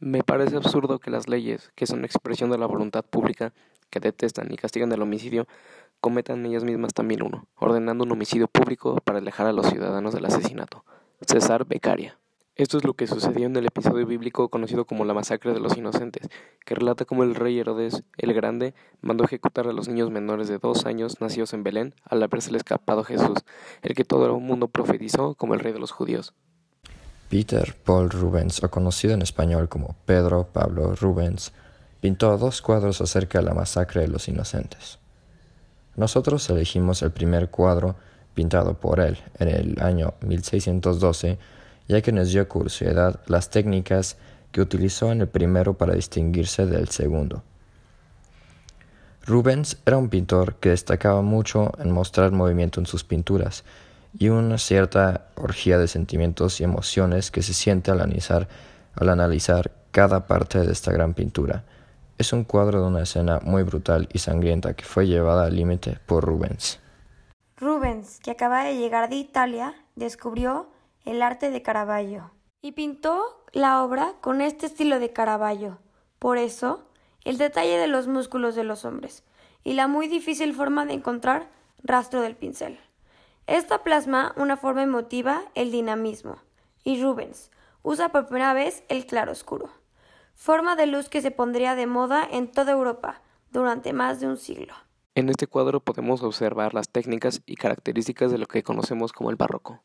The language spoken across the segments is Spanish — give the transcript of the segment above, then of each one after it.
Me parece absurdo que las leyes, que son expresión de la voluntad pública, que detestan y castigan el homicidio, cometan ellas mismas también uno, ordenando un homicidio público para alejar a los ciudadanos del asesinato. César Becaria. Esto es lo que sucedió en el episodio bíblico conocido como la masacre de los inocentes, que relata cómo el rey Herodes el Grande mandó ejecutar a los niños menores de dos años nacidos en Belén al habérsele escapado Jesús, el que todo el mundo profetizó como el rey de los judíos. Peter Paul Rubens, o conocido en español como Pedro Pablo Rubens, pintó dos cuadros acerca de la masacre de los inocentes. Nosotros elegimos el primer cuadro pintado por él en el año 1612, ya que nos dio curiosidad las técnicas que utilizó en el primero para distinguirse del segundo. Rubens era un pintor que destacaba mucho en mostrar movimiento en sus pinturas, y una cierta orgía de sentimientos y emociones que se siente al analizar, al analizar cada parte de esta gran pintura. Es un cuadro de una escena muy brutal y sangrienta que fue llevada al límite por Rubens. Rubens, que acaba de llegar de Italia, descubrió el arte de Caravaggio y pintó la obra con este estilo de Caravaggio. Por eso, el detalle de los músculos de los hombres y la muy difícil forma de encontrar rastro del pincel. Esta plasma una forma emotiva, el dinamismo. Y Rubens usa por primera vez el claroscuro, forma de luz que se pondría de moda en toda Europa durante más de un siglo. En este cuadro podemos observar las técnicas y características de lo que conocemos como el barroco.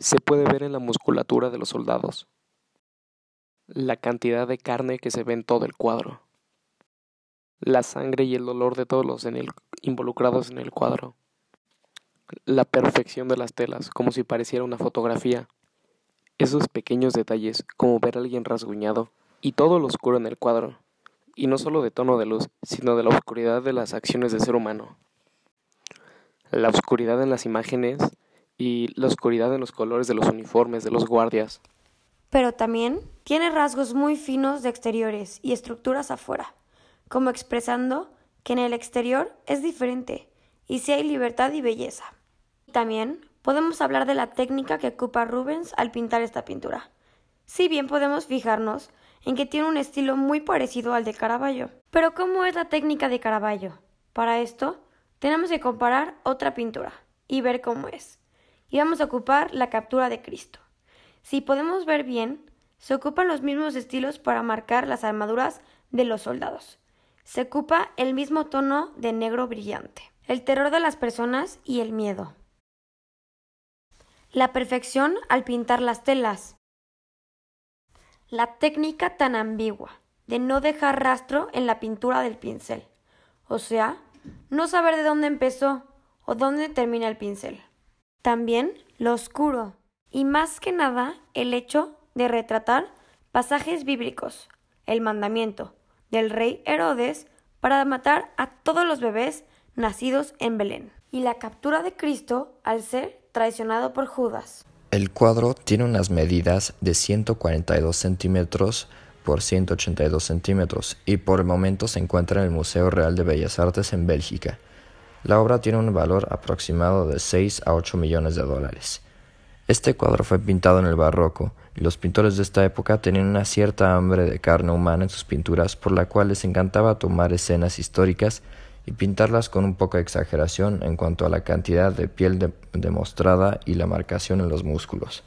Se puede ver en la musculatura de los soldados, la cantidad de carne que se ve en todo el cuadro, la sangre y el dolor de todos los involucrados en el cuadro la perfección de las telas, como si pareciera una fotografía. Esos pequeños detalles, como ver a alguien rasguñado, y todo lo oscuro en el cuadro, y no solo de tono de luz, sino de la oscuridad de las acciones del ser humano. La oscuridad en las imágenes y la oscuridad en los colores de los uniformes de los guardias. Pero también tiene rasgos muy finos de exteriores y estructuras afuera, como expresando que en el exterior es diferente, y si hay libertad y belleza. También podemos hablar de la técnica que ocupa Rubens al pintar esta pintura. Si bien podemos fijarnos en que tiene un estilo muy parecido al de Caravaggio. Pero ¿cómo es la técnica de Caravaggio? Para esto, tenemos que comparar otra pintura y ver cómo es. Y vamos a ocupar la captura de Cristo. Si podemos ver bien, se ocupan los mismos estilos para marcar las armaduras de los soldados. Se ocupa el mismo tono de negro brillante el terror de las personas y el miedo. La perfección al pintar las telas. La técnica tan ambigua de no dejar rastro en la pintura del pincel, o sea, no saber de dónde empezó o dónde termina el pincel. También lo oscuro y más que nada el hecho de retratar pasajes bíblicos, el mandamiento del rey Herodes para matar a todos los bebés nacidos en Belén, y la captura de Cristo al ser traicionado por Judas. El cuadro tiene unas medidas de 142 centímetros por 182 centímetros y por el momento se encuentra en el Museo Real de Bellas Artes en Bélgica. La obra tiene un valor aproximado de 6 a 8 millones de dólares. Este cuadro fue pintado en el barroco y los pintores de esta época tenían una cierta hambre de carne humana en sus pinturas por la cual les encantaba tomar escenas históricas y pintarlas con un poco de exageración en cuanto a la cantidad de piel demostrada y la marcación en los músculos.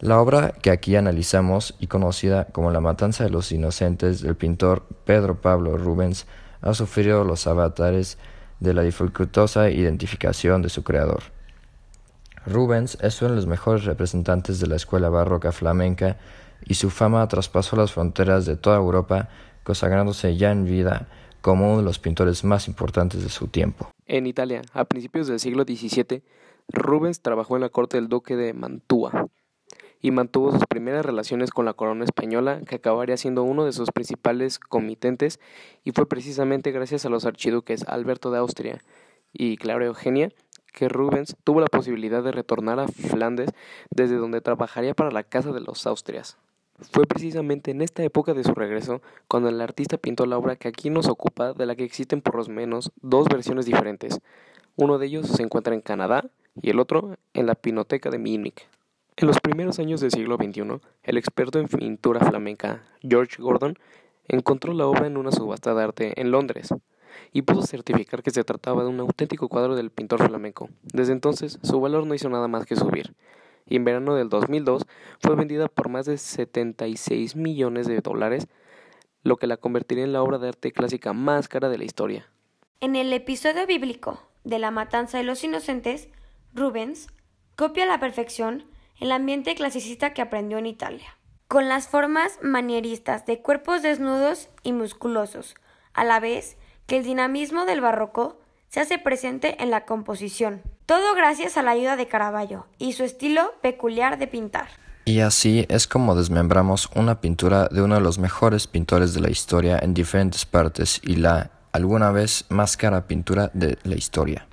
La obra que aquí analizamos y conocida como La Matanza de los Inocentes del pintor Pedro Pablo Rubens ha sufrido los avatares de la dificultosa identificación de su creador. Rubens es uno de los mejores representantes de la escuela barroca flamenca y su fama traspasó las fronteras de toda Europa, consagrándose ya en vida como uno de los pintores más importantes de su tiempo. En Italia, a principios del siglo XVII, Rubens trabajó en la corte del duque de Mantua y mantuvo sus primeras relaciones con la corona española, que acabaría siendo uno de sus principales comitentes, y fue precisamente gracias a los archiduques Alberto de Austria y Clara Eugenia que Rubens tuvo la posibilidad de retornar a Flandes, desde donde trabajaría para la Casa de los Austrias. Fue precisamente en esta época de su regreso cuando el artista pintó la obra que aquí nos ocupa, de la que existen por lo menos dos versiones diferentes. Uno de ellos se encuentra en Canadá y el otro en la Pinoteca de Munich. En los primeros años del siglo XXI, el experto en pintura flamenca George Gordon encontró la obra en una subasta de arte en Londres y pudo certificar que se trataba de un auténtico cuadro del pintor flamenco. Desde entonces, su valor no hizo nada más que subir en verano del 2002 fue vendida por más de 76 millones de dólares, lo que la convertiría en la obra de arte clásica más cara de la historia. En el episodio bíblico de La Matanza de los Inocentes, Rubens copia a la perfección el ambiente clasicista que aprendió en Italia, con las formas manieristas de cuerpos desnudos y musculosos, a la vez que el dinamismo del barroco se hace presente en la composición. Todo gracias a la ayuda de Caravaggio y su estilo peculiar de pintar. Y así es como desmembramos una pintura de uno de los mejores pintores de la historia en diferentes partes y la alguna vez más cara pintura de la historia.